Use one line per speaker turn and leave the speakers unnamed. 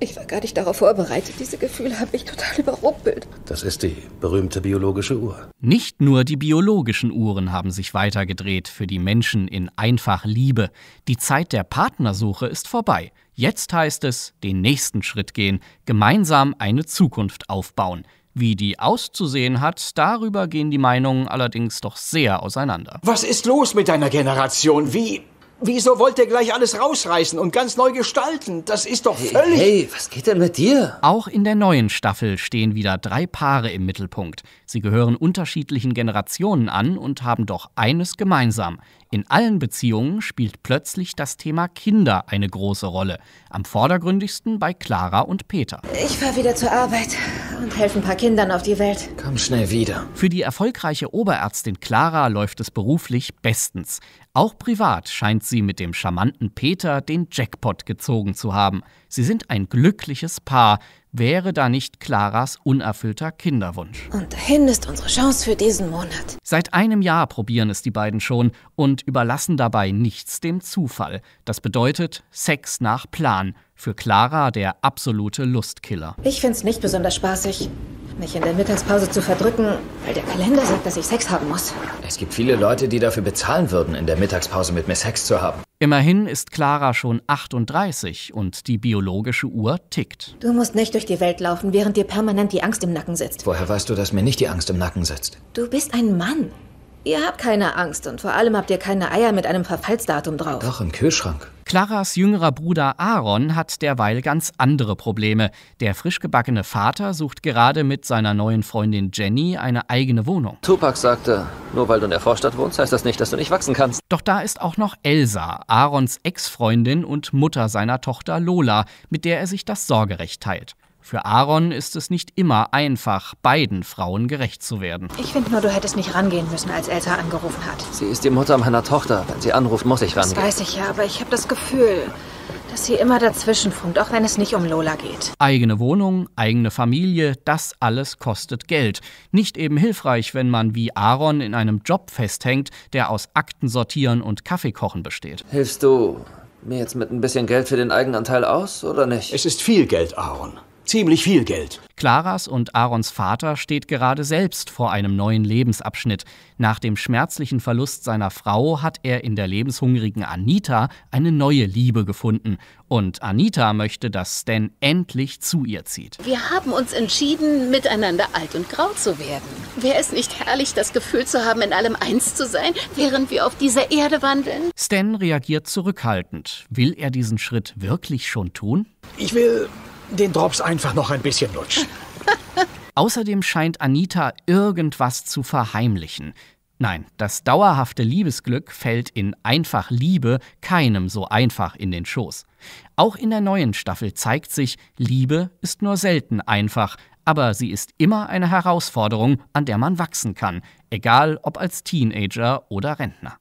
Ich war gar nicht darauf vorbereitet. Diese Gefühle haben mich total überrumpelt. Das ist die berühmte biologische
Uhr. Nicht nur die biologischen Uhren haben sich weitergedreht für die Menschen in einfach Liebe. Die Zeit der Partnersuche ist vorbei. Jetzt heißt es, den nächsten Schritt gehen, gemeinsam eine Zukunft aufbauen. Wie die auszusehen hat, darüber gehen die Meinungen allerdings doch sehr auseinander. Was ist los mit deiner Generation? Wie Wieso wollt ihr gleich alles rausreißen und ganz neu gestalten? Das ist doch völlig. Hey, was geht denn mit dir? Auch in der neuen Staffel stehen wieder drei Paare im Mittelpunkt. Sie gehören unterschiedlichen Generationen an und haben doch eines gemeinsam. In allen Beziehungen spielt plötzlich das Thema Kinder eine große Rolle. Am vordergründigsten bei Clara und Peter.
Ich fahr wieder zur Arbeit und helfe ein paar Kindern auf die Welt.
Komm schnell wieder. Für die erfolgreiche Oberärztin Clara läuft es beruflich bestens. Auch privat scheint sie mit dem charmanten Peter den Jackpot gezogen zu haben. Sie sind ein glückliches Paar, Wäre da nicht Claras unerfüllter Kinderwunsch?
Und dahin ist unsere Chance für diesen Monat.
Seit einem Jahr probieren es die beiden schon und überlassen dabei nichts dem Zufall. Das bedeutet Sex nach Plan. Für Clara der absolute Lustkiller.
Ich find's nicht besonders spaßig mich in der Mittagspause zu verdrücken, weil der Kalender sagt, dass ich Sex haben muss.
Es gibt viele Leute, die dafür bezahlen würden, in der Mittagspause mit mir Sex zu haben. Immerhin ist Clara schon 38 und die biologische Uhr tickt.
Du musst nicht durch die Welt laufen, während dir permanent die Angst im Nacken sitzt.
Woher weißt du, dass mir nicht die Angst im Nacken sitzt?
Du bist ein Mann. Ihr habt keine Angst und vor allem habt ihr keine Eier mit einem Verfallsdatum drauf.
Doch, im Kühlschrank. Claras jüngerer Bruder Aaron hat derweil ganz andere Probleme. Der frischgebackene Vater sucht gerade mit seiner neuen Freundin Jenny eine eigene Wohnung. Tupac sagte, nur weil du in der Vorstadt wohnst, heißt das nicht, dass du nicht wachsen kannst. Doch da ist auch noch Elsa, Aarons Ex-Freundin und Mutter seiner Tochter Lola, mit der er sich das Sorgerecht teilt. Für Aaron ist es nicht immer einfach, beiden Frauen gerecht zu werden.
Ich finde nur, du hättest nicht rangehen müssen, als Elsa angerufen hat.
Sie ist die Mutter meiner Tochter. Wenn sie anruft, muss ich rangehen. Das weiß
ich ja, aber ich habe das Gefühl, dass sie immer dazwischen funkt, auch wenn es nicht um Lola
geht. Eigene Wohnung, eigene Familie, das alles kostet Geld. Nicht eben hilfreich, wenn man wie Aaron in einem Job festhängt, der aus Akten sortieren und Kaffeekochen besteht. Hilfst du mir jetzt mit ein bisschen Geld für den Eigenanteil aus, oder nicht? Es ist viel Geld, Aaron. Ziemlich viel Geld. Claras und Aarons Vater steht gerade selbst vor einem neuen Lebensabschnitt. Nach dem schmerzlichen Verlust seiner Frau hat er in der lebenshungrigen Anita eine neue Liebe gefunden. Und Anita möchte, dass Stan endlich zu ihr zieht.
Wir haben uns entschieden, miteinander alt und grau zu werden. Wäre es nicht herrlich, das Gefühl zu haben, in allem eins zu sein, während wir auf dieser Erde wandeln?
Stan reagiert zurückhaltend. Will er diesen Schritt wirklich schon tun? Ich will den Drops einfach noch ein bisschen lutschen. Außerdem scheint Anita irgendwas zu verheimlichen. Nein, das dauerhafte Liebesglück fällt in einfach Liebe keinem so einfach in den Schoß. Auch in der neuen Staffel zeigt sich, Liebe ist nur selten einfach, aber sie ist immer eine Herausforderung, an der man wachsen kann, egal ob als Teenager oder Rentner.